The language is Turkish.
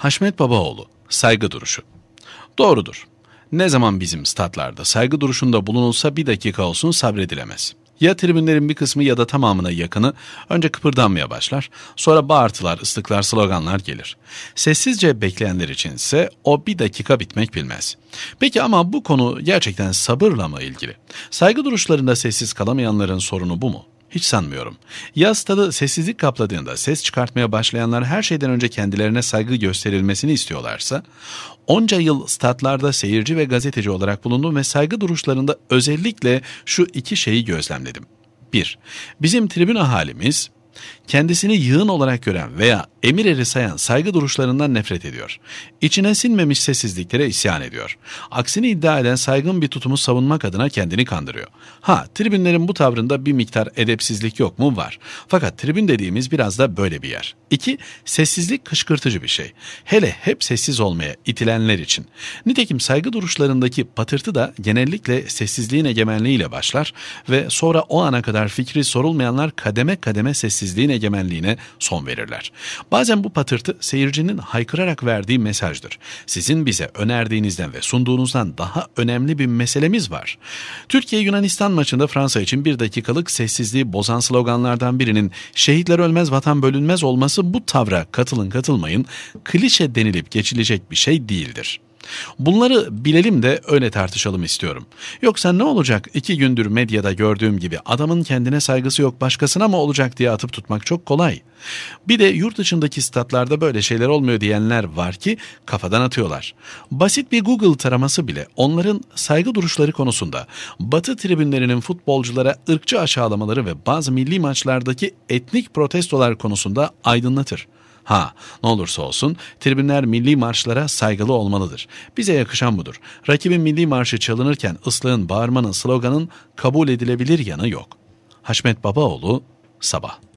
Haşmet Babaoğlu, saygı duruşu. Doğrudur. Ne zaman bizim statlarda saygı duruşunda bulunulsa bir dakika olsun sabredilemez. Ya tribünlerin bir kısmı ya da tamamına yakını önce kıpırdanmaya başlar, sonra bağırtılar, ıslıklar, sloganlar gelir. Sessizce bekleyenler için ise o bir dakika bitmek bilmez. Peki ama bu konu gerçekten sabırla mı ilgili? Saygı duruşlarında sessiz kalamayanların sorunu bu mu? Hiç sanmıyorum. Yaz tadı sessizlik kapladığında ses çıkartmaya başlayanlar her şeyden önce kendilerine saygı gösterilmesini istiyorlarsa, onca yıl statlarda seyirci ve gazeteci olarak bulundum ve saygı duruşlarında özellikle şu iki şeyi gözlemledim. 1. Bizim tribün ahalimiz Kendisini yığın olarak gören veya emir eri sayan saygı duruşlarından nefret ediyor. İçine sinmemiş sessizliklere isyan ediyor. Aksini iddia eden saygın bir tutumu savunmak adına kendini kandırıyor. Ha tribünlerin bu tavrında bir miktar edepsizlik yok mu? Var. Fakat tribün dediğimiz biraz da böyle bir yer. 2. Sessizlik kışkırtıcı bir şey. Hele hep sessiz olmaya itilenler için. Nitekim saygı duruşlarındaki patırtı da genellikle sessizliğin egemenliğiyle başlar ve sonra o ana kadar fikri sorulmayanlar kademe kademe sessiz sessizliğin egemenliğine son verirler. Bazen bu patırtı seyircinin haykırarak verdiği mesajdır. Sizin bize önerdiğinizden ve sunduğunuzdan daha önemli bir meselemiz var. Türkiye-Yunanistan maçında Fransa için bir dakikalık sessizliği bozan sloganlardan birinin şehitler ölmez vatan bölünmez olması bu tavra katılın katılmayın klişe denilip geçilecek bir şey değildir. Bunları bilelim de öyle tartışalım istiyorum. Yoksa ne olacak iki gündür medyada gördüğüm gibi adamın kendine saygısı yok başkasına mı olacak diye atıp tutmak çok kolay. Bir de yurt dışındaki statlarda böyle şeyler olmuyor diyenler var ki kafadan atıyorlar. Basit bir Google taraması bile onların saygı duruşları konusunda batı tribünlerinin futbolculara ırkçı aşağılamaları ve bazı milli maçlardaki etnik protestolar konusunda aydınlatır. Ha, ne olursa olsun tribünler milli marşlara saygılı olmalıdır. Bize yakışan budur. Rakibin milli marşı çalınırken ıslığın, bağırmanın, sloganın kabul edilebilir yanı yok. Haşmet Babaoğlu, Sabah